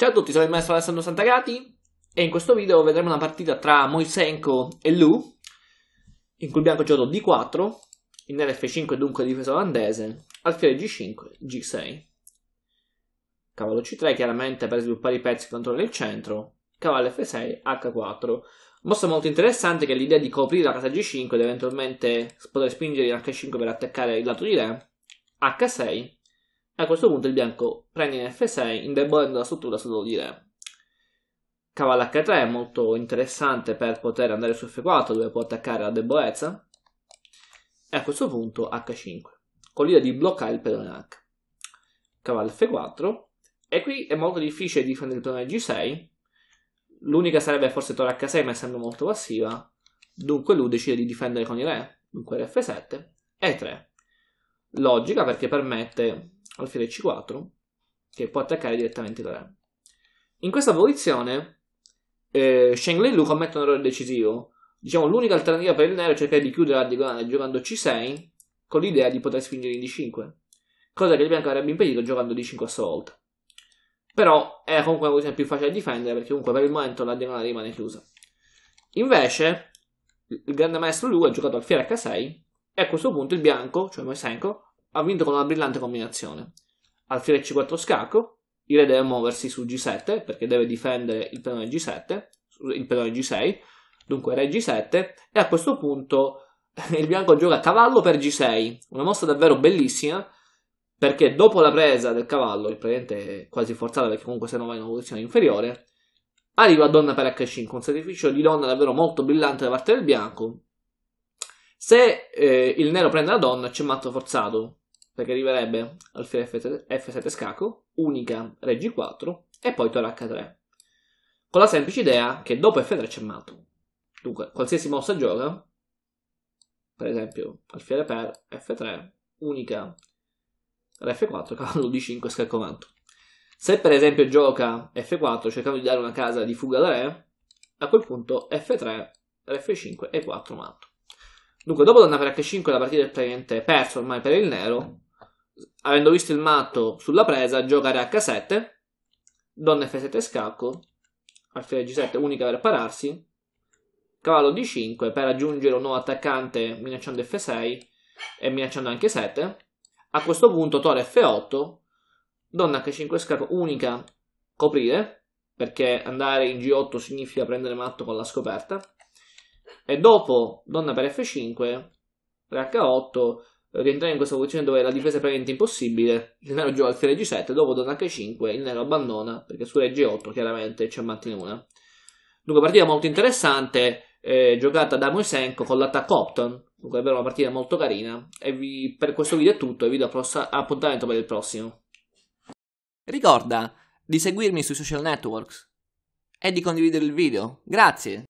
Ciao a tutti, sono il maestro Alessandro Santagati e in questo video vedremo una partita tra Moisenko e Lu in cui il bianco gioca D4, in nero F5 dunque difesa olandese, alfiere G5, G6. Cavallo C3 chiaramente per sviluppare i pezzi contro il centro, cavallo F6, H4. Mossa molto interessante che è l'idea di coprire la casa G5 ed eventualmente poter spingere in H5 per attaccare il lato di re, H6 a questo punto il bianco prende in F6, indebolendo la struttura su di re. Cavallo H3 è molto interessante per poter andare su F4, dove può attaccare la debolezza. E a questo punto H5, con l'idea di bloccare il pedone H. Cavallo F4. E qui è molto difficile difendere il pedone G6. L'unica sarebbe forse torre H6, ma essendo molto passiva. Dunque lui decide di difendere con i re, dunque F7 e 3. Logica perché permette alfiere c4 che può attaccare direttamente la re. In questa posizione eh, Sheng Lin Lu commette un errore decisivo. Diciamo l'unica alternativa per il nero è cercare di chiudere la diagonale giocando c6 con l'idea di poter spingere in d5, cosa che il bianco avrebbe impedito giocando d5 a sua volta. Però è comunque una posizione più facile da difendere perché comunque per il momento la diagonale rimane chiusa. Invece il grande maestro Lu ha giocato alfiere h6 e a questo punto il bianco, cioè Moisenko, ha vinto con una brillante combinazione. Alfiere C4 scacco, il re deve muoversi su G7 perché deve difendere il pedone G7, il pedone G6, dunque re G7 e a questo punto il bianco gioca cavallo per G6, una mossa davvero bellissima perché dopo la presa del cavallo, il presidente è quasi forzato perché comunque se no va in una posizione inferiore, arriva a donna per H5, un sacrificio di donna davvero molto brillante da parte del bianco. Se eh, il nero prende la donna c'è matto forzato, perché arriverebbe al F7, F7 scacco, unica reggi 4 e poi torre H3. Con la semplice idea che dopo F3 c'è matto. Dunque, qualsiasi mossa gioca, per esempio alfiere per F3, unica F4, cavallo D5 scacco matto. Se per esempio gioca F4 cercando di dare una casa di fuga da re, a quel punto F3, F5 e 4 matto. Dunque, dopo donna per H5 la partita è praticamente persa ormai per il nero, avendo visto il matto sulla presa, giocare H7, donna F7 scacco, alfiere G7 unica per pararsi, cavallo D5 per aggiungere un nuovo attaccante minacciando F6 e minacciando anche 7. A questo punto torre F8, donna H5 scacco unica coprire, perché andare in G8 significa prendere matto con la scoperta, e dopo donna per F5, re H8 rientrare in questa posizione dove la difesa è praticamente impossibile. Il nero gioca alfiere G7, dopo donna H5, il nero abbandona perché su re G8 chiaramente c'è mantiene una. Dunque, partita molto interessante, eh, giocata da Moisenko con l'attacco Opton. Dunque, è una partita molto carina. E vi, per questo video è tutto e vi do appuntamento per il prossimo. Ricorda di seguirmi sui social networks e di condividere il video. Grazie!